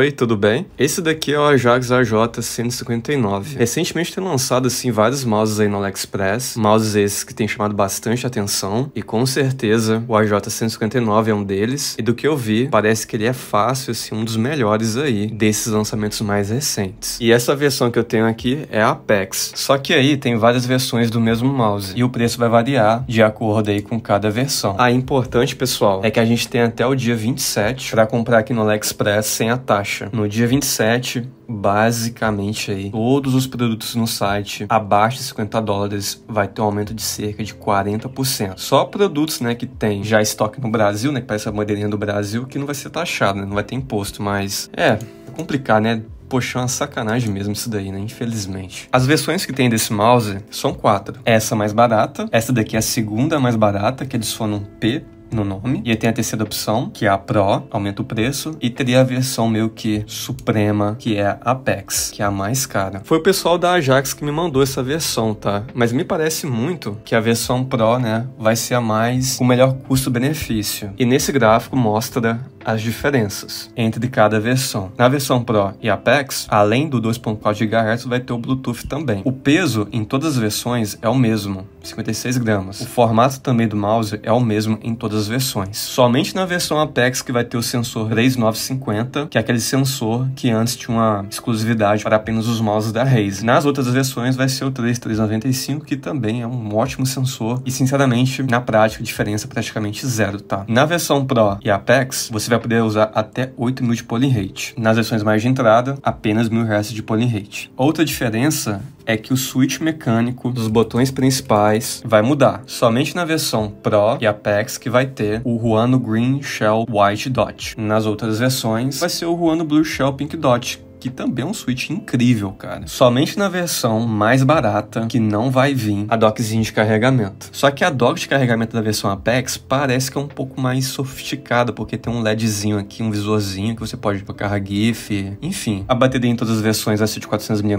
Oi, tudo bem? Esse daqui é o Ajax AJ159. Recentemente tem lançado assim vários mouses aí no AliExpress, mouses esses que têm chamado bastante atenção e com certeza o AJ159 é um deles. E do que eu vi, parece que ele é fácil assim um dos melhores aí desses lançamentos mais recentes. E essa versão que eu tenho aqui é a Apex. Só que aí tem várias versões do mesmo mouse e o preço vai variar de acordo aí com cada versão. A ah, é importante, pessoal, é que a gente tem até o dia 27 para comprar aqui no AliExpress sem a taxa no dia 27, basicamente aí, todos os produtos no site abaixo de 50 dólares vai ter um aumento de cerca de 40%. Só produtos, né, que tem já estoque no Brasil, né, que parece a bandeirinha do Brasil, que não vai ser taxado, né, não vai ter imposto, mas é, é complicado, né? Poxa, é uma sacanagem mesmo isso daí, né? Infelizmente. As versões que tem desse mouse são quatro. Essa mais barata, essa daqui é a segunda mais barata, que adiciona um P no nome. E aí tem a terceira opção, que é a Pro, aumenta o preço. E teria a versão meio que suprema, que é a Apex, que é a mais cara. Foi o pessoal da Ajax que me mandou essa versão, tá? Mas me parece muito que a versão Pro, né, vai ser a mais, o melhor custo-benefício. E nesse gráfico mostra as diferenças entre cada versão. Na versão Pro e Apex, além do 2.4 GHz, vai ter o Bluetooth também. O peso em todas as versões é o mesmo, 56 gramas. O formato também do mouse é o mesmo em todas as versões. Somente na versão Apex que vai ter o sensor 3950, que é aquele sensor que antes tinha uma exclusividade para apenas os mouses da Razer. Nas outras versões vai ser o 3395, que também é um ótimo sensor e sinceramente, na prática, diferença é praticamente zero, tá? Na versão Pro e Apex, você você vai poder usar até 8 mil de polling rate. Nas versões mais de entrada, apenas mil reais de polling rate. Outra diferença é que o switch mecânico dos botões principais vai mudar. Somente na versão Pro e Apex que vai ter o Ruano Green Shell White Dot. Nas outras versões vai ser o Ruano Blue Shell Pink Dot, que também é um Switch incrível, cara. Somente na versão mais barata que não vai vir a dockzinha de carregamento. Só que a dock de carregamento da versão Apex parece que é um pouco mais sofisticada, porque tem um LEDzinho aqui, um visorzinho que você pode carregar GIF, enfim. A bateria em todas as versões vai ser de 400 mAh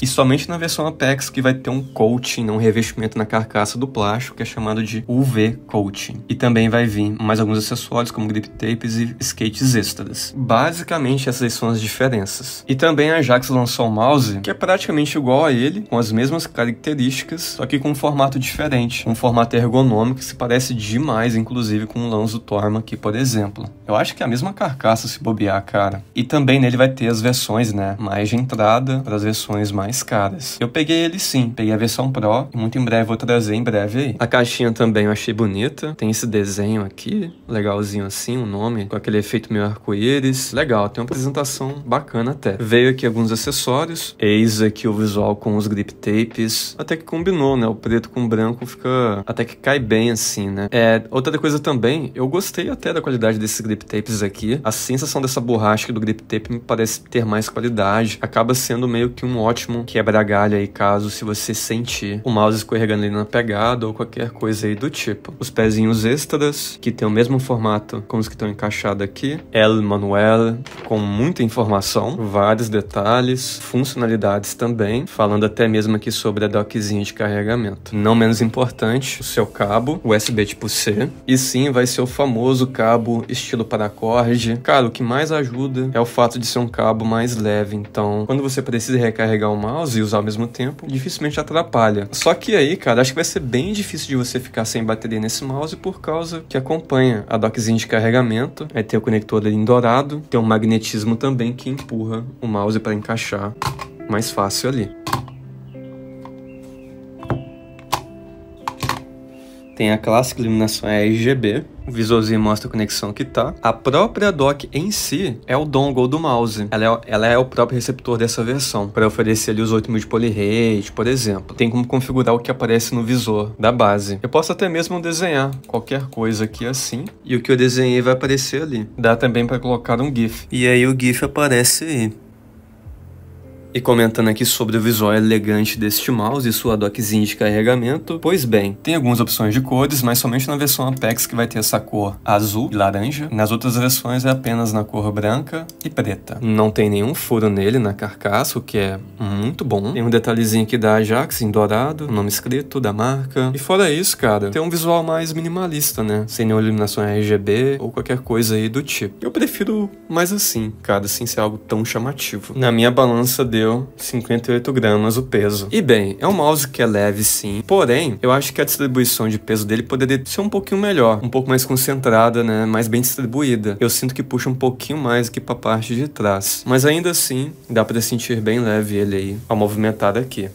e somente na versão Apex que vai ter um coating, um revestimento na carcaça do plástico, que é chamado de UV coating. E também vai vir mais alguns acessórios como grip tapes e skates extras. Basicamente essas são as diferenças peças. E também a Ajax lançou um mouse que é praticamente igual a ele, com as mesmas características, só que com um formato diferente, um formato ergonômico que se parece demais, inclusive, com o Lanzo Torma aqui, por exemplo. Eu acho que é a mesma carcaça se bobear, cara. E também nele vai ter as versões, né? Mais de entrada para as versões mais caras. Eu peguei ele sim, peguei a versão Pro e muito em breve vou trazer em breve aí. A caixinha também eu achei bonita. Tem esse desenho aqui, legalzinho assim, o um nome, com aquele efeito meio arco-íris. Legal, tem uma apresentação bacana até. Veio aqui alguns acessórios. Eis aqui o visual com os grip tapes. Até que combinou, né? O preto com o branco fica. Até que cai bem assim, né? É, outra coisa também, eu gostei até da qualidade desse grip grip tapes aqui, a sensação dessa borracha do grip tape me parece ter mais qualidade. Acaba sendo meio que um ótimo quebra galha aí, caso se você sentir o mouse escorregando ali na pegada ou qualquer coisa aí do tipo. Os pezinhos extras, que tem o mesmo formato como os que estão encaixados aqui. El Manuel, com muita informação, vários detalhes, funcionalidades também, falando até mesmo aqui sobre a dockzinha de carregamento. Não menos importante, o seu cabo USB tipo C. E sim, vai ser o famoso cabo estilo paracorde. Cara, o que mais ajuda é o fato de ser um cabo mais leve, então quando você precisa recarregar o mouse e usar ao mesmo tempo, dificilmente atrapalha. Só que aí, cara, acho que vai ser bem difícil de você ficar sem bateria nesse mouse por causa que acompanha a dockzinha de carregamento, aí tem o conector ali em dourado, tem um magnetismo também que empurra o mouse para encaixar mais fácil ali. tem a clássica iluminação é RGB, o visorzinho mostra a conexão que tá. A própria dock em si é o dongle do mouse. Ela é, ela é o próprio receptor dessa versão, para oferecer ali os mil de polyrate, por exemplo. Tem como configurar o que aparece no visor da base. Eu posso até mesmo desenhar qualquer coisa aqui assim, e o que eu desenhei vai aparecer ali. Dá também para colocar um GIF. E aí o GIF aparece aí. E comentando aqui sobre o visual elegante deste mouse e sua dockzinha de carregamento, pois bem, tem algumas opções de cores, mas somente na versão Apex que vai ter essa cor azul e laranja, nas outras versões é apenas na cor branca e preta. Não tem nenhum furo nele na carcaça, o que é muito bom. Tem um detalhezinho aqui da Ajax em dourado, nome escrito da marca. E fora isso, cara, tem um visual mais minimalista, né? Sem nenhuma iluminação RGB ou qualquer coisa aí do tipo. Eu prefiro mais assim, cara, sem ser algo tão chamativo. Na minha balança deu 58 gramas o peso. E bem, é um mouse que é leve sim, porém, eu acho que a distribuição de peso dele poderia ser um pouquinho melhor, um pouco mais concentrada, né, mais bem distribuída. Eu sinto que puxa um pouquinho mais aqui pra parte de trás, mas ainda assim, dá para sentir bem leve ele aí, ao movimentar aqui.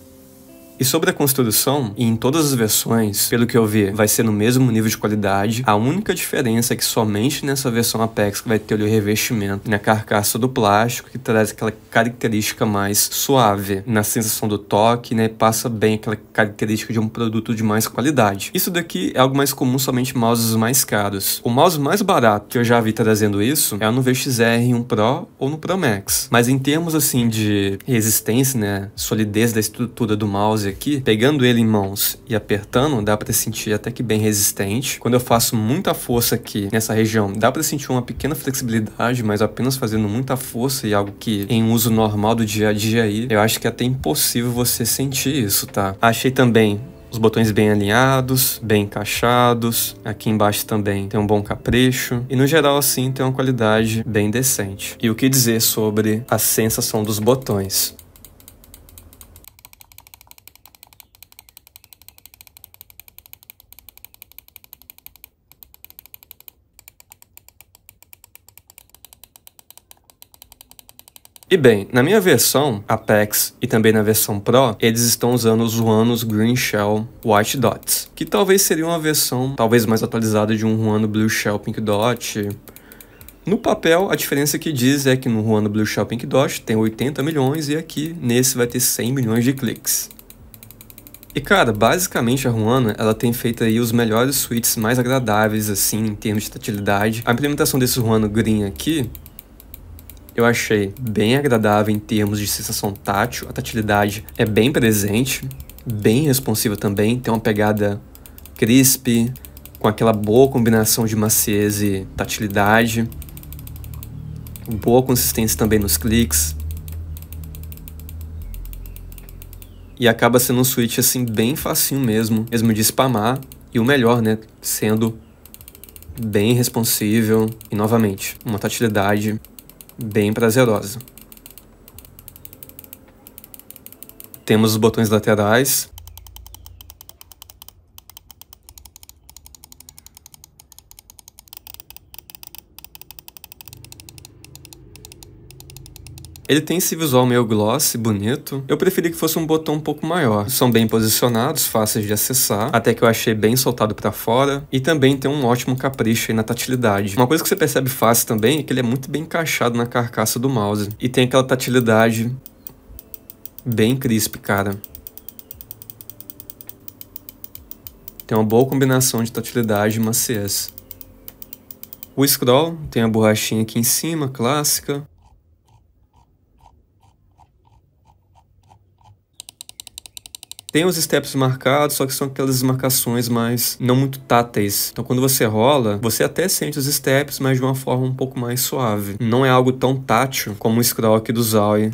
E sobre a construção, em todas as versões, pelo que eu vi, vai ser no mesmo nível de qualidade. A única diferença é que somente nessa versão Apex vai ter o revestimento na né? carcaça do plástico, que traz aquela característica mais suave na sensação do toque, né? Passa bem aquela característica de um produto de mais qualidade. Isso daqui é algo mais comum somente em mouses mais caros. O mouse mais barato que eu já vi trazendo isso é no VXR1 Pro ou no Pro Max. Mas em termos assim de resistência, né, solidez da estrutura do mouse aqui, pegando ele em mãos e apertando, dá para sentir até que bem resistente. Quando eu faço muita força aqui nessa região, dá para sentir uma pequena flexibilidade, mas apenas fazendo muita força e algo que em uso normal do dia a dia aí, eu acho que é até impossível você sentir isso, tá? Achei também os botões bem alinhados, bem encaixados. Aqui embaixo também tem um bom capricho. E no geral, assim, tem uma qualidade bem decente. E o que dizer sobre a sensação dos botões? E bem, na minha versão, Apex, e também na versão Pro, eles estão usando os Ruanos Green Shell White Dots, que talvez seria uma versão talvez mais atualizada de um Ruano Blue Shell Pink Dot, no papel, a diferença que diz é que no Ruano Blue Shell Pink Dot tem 80 milhões e aqui nesse vai ter 100 milhões de cliques. E cara, basicamente a Ruana, ela tem feito aí os melhores suítes mais agradáveis assim em termos de tatilidade. A implementação desse Ruano Green aqui eu achei bem agradável em termos de sensação tátil, a tatilidade é bem presente, bem responsiva também, tem uma pegada crisp, com aquela boa combinação de maciez e tatilidade, boa consistência também nos cliques. E acaba sendo um switch assim bem facinho mesmo, mesmo de spamar, e o melhor, né, sendo bem responsível e novamente, uma tatilidade bem prazerosa. Temos os botões laterais Ele tem esse visual meio glossy, bonito. Eu preferi que fosse um botão um pouco maior. São bem posicionados, fáceis de acessar, até que eu achei bem soltado para fora. E também tem um ótimo capricho aí na tatilidade. Uma coisa que você percebe fácil também é que ele é muito bem encaixado na carcaça do mouse. E tem aquela tatilidade bem crisp, cara. Tem uma boa combinação de tatilidade e maciez. O scroll tem a borrachinha aqui em cima, clássica. Tem os steps marcados, só que são aquelas marcações mais não muito táteis. Então quando você rola, você até sente os steps, mas de uma forma um pouco mais suave. Não é algo tão tátil como o scroll aqui do Zowie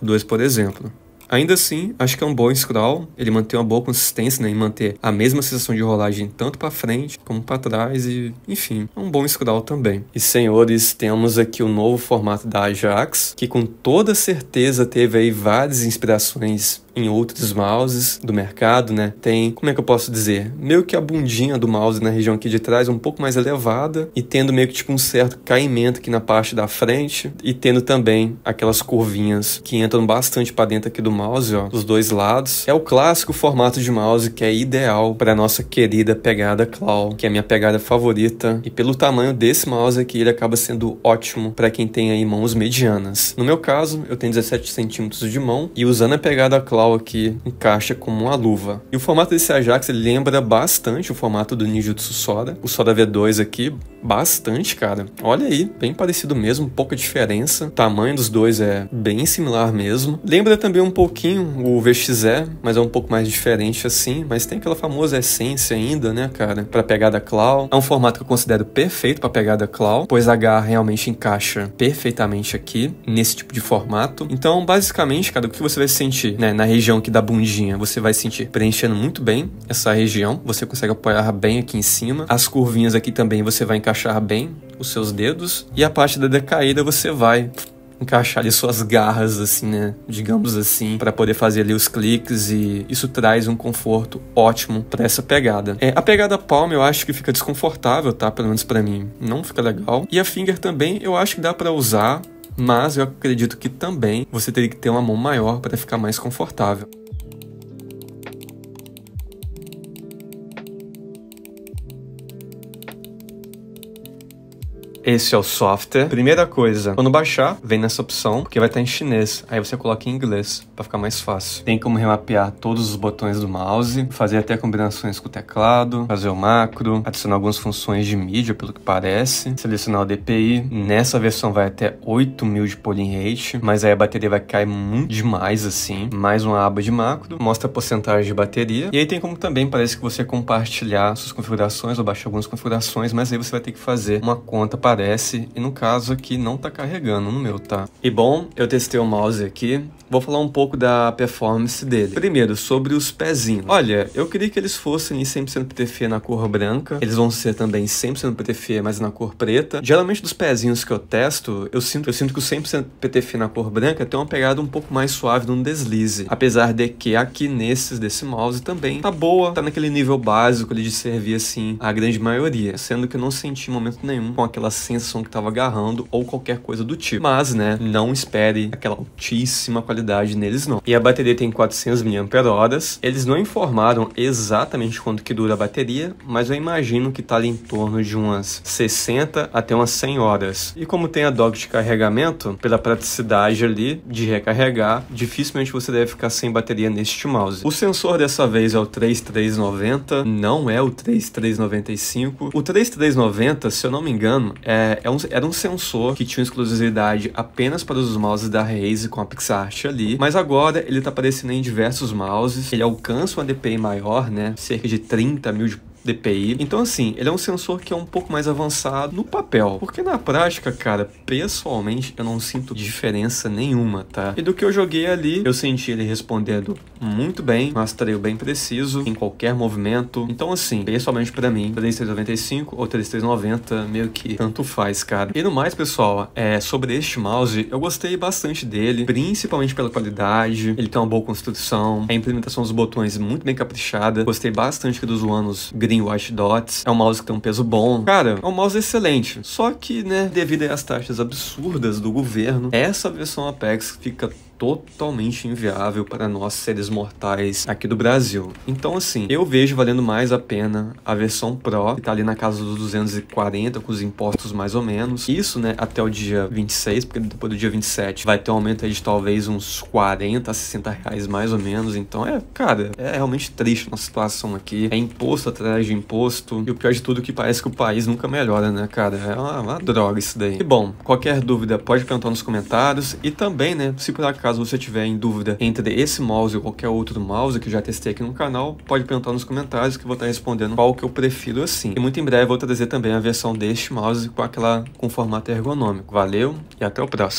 2, por exemplo. Ainda assim, acho que é um bom scroll, ele mantém uma boa consistência né, em manter a mesma sensação de rolagem tanto para frente como para trás e, enfim, é um bom scroll também. E senhores, temos aqui o novo formato da Ajax, que com toda certeza teve aí várias inspirações em outros mouses do mercado, né? Tem, como é que eu posso dizer? Meio que a bundinha do mouse na região aqui de trás é um pouco mais elevada e tendo meio que tipo um certo caimento aqui na parte da frente e tendo também aquelas curvinhas que entram bastante para dentro aqui do mouse, ó, dos dois lados. É o clássico formato de mouse que é ideal para nossa querida pegada claw, que é a minha pegada favorita. E pelo tamanho desse mouse aqui, ele acaba sendo ótimo para quem tem aí mãos medianas. No meu caso, eu tenho 17 centímetros de mão e usando a pegada claw Palau aqui encaixa como uma luva. E o formato desse Ajax lembra bastante o formato do Ninjutsu Soda. O Soda V2 aqui, Bastante, cara. Olha aí, bem parecido mesmo, pouca diferença. O tamanho dos dois é bem similar mesmo. Lembra também um pouquinho o VXE, mas é um pouco mais diferente assim. Mas tem aquela famosa essência ainda, né, cara? Pra pegada claw. É um formato que eu considero perfeito pra pegada claw, pois a garra realmente encaixa perfeitamente aqui, nesse tipo de formato. Então, basicamente, cara, o que você vai sentir, né, na região aqui da bundinha? Você vai sentir preenchendo muito bem essa região. Você consegue apoiar bem aqui em cima. As curvinhas aqui também você vai encaixar encaixar bem os seus dedos e a parte da decaída você vai encaixar ali suas garras assim, né, digamos assim, para poder fazer ali os cliques e isso traz um conforto ótimo para essa pegada. É, a pegada palma eu acho que fica desconfortável, tá? Pelo menos para mim, não fica legal. E a finger também eu acho que dá para usar, mas eu acredito que também você teria que ter uma mão maior para ficar mais confortável. Esse é o software. Primeira coisa, quando baixar, vem nessa opção, porque vai estar em chinês. Aí você coloca em inglês, para ficar mais fácil. Tem como remapear todos os botões do mouse, fazer até combinações com o teclado, fazer o macro, adicionar algumas funções de mídia, pelo que parece, selecionar o DPI. Nessa versão vai até 8000 de polling rate, mas aí a bateria vai cair muito demais assim. Mais uma aba de macro, mostra a porcentagem de bateria. E aí tem como também, parece que você compartilhar suas configurações ou baixar algumas configurações, mas aí você vai ter que fazer uma conta para aparece e no caso aqui não tá carregando, no meu tá. E bom, eu testei o mouse aqui, vou falar um pouco da performance dele. Primeiro, sobre os pezinhos. Olha, eu queria que eles fossem 100% PTF na cor branca, eles vão ser também 100% PTF, mas na cor preta. Geralmente dos pezinhos que eu testo, eu sinto, eu sinto que o 100% PTF na cor branca tem uma pegada um pouco mais suave num deslize, apesar de que aqui nesses desse mouse também tá boa, tá naquele nível básico ali de servir assim a grande maioria, sendo que eu não senti momento nenhum com aquelas sensação que estava agarrando ou qualquer coisa do tipo. Mas, né, não espere aquela altíssima qualidade neles não. E a bateria tem 400 mAh, eles não informaram exatamente quanto que dura a bateria, mas eu imagino que está ali em torno de umas 60 até umas 100 horas. E como tem a dock de carregamento, pela praticidade ali de recarregar, dificilmente você deve ficar sem bateria neste mouse. O sensor dessa vez é o 3390, não é o 3395. O 3390, se eu não me engano, é é, é era um sensor que tinha exclusividade apenas para os mouses da Razer com a PixArt ali, mas agora ele está aparecendo em diversos mouses, ele alcança um DPI maior, né, cerca de 30 mil de DPI. Então, assim, ele é um sensor que é um pouco mais avançado no papel. Porque na prática, cara, pessoalmente, eu não sinto diferença nenhuma, tá? E do que eu joguei ali, eu senti ele respondendo muito bem, rastreio bem preciso, em qualquer movimento. Então, assim, pessoalmente para mim, 3395 ou 3390, meio que tanto faz, cara. E no mais, pessoal, é, sobre este mouse, eu gostei bastante dele, principalmente pela qualidade, ele tem uma boa construção, a implementação dos botões muito bem caprichada, gostei bastante dos Wanos gringos vendida Watch Dots. É um mouse que tem um peso bom. Cara, é um mouse excelente. Só que, né, devido às taxas absurdas do governo, essa versão Apex fica totalmente inviável para nós seres mortais aqui do Brasil. Então, assim, eu vejo valendo mais a pena a versão Pro, que tá ali na casa dos 240 com os impostos mais ou menos. Isso, né, até o dia 26, porque depois do dia 27 vai ter um aumento aí de talvez uns 40 60 reais mais ou menos. Então, é, cara, é realmente triste nossa situação aqui. É imposto atrás de imposto. E o pior de tudo é que parece que o país nunca melhora, né, cara? É uma, uma droga isso daí. E bom, qualquer dúvida pode perguntar nos comentários. E também, né, se por acaso caso você tiver em dúvida entre esse mouse ou qualquer outro mouse que eu já testei aqui no canal, pode perguntar nos comentários que eu vou estar respondendo qual que eu prefiro assim. E muito em breve eu vou trazer também a versão deste mouse com aquela com formato ergonômico. Valeu e até o próximo.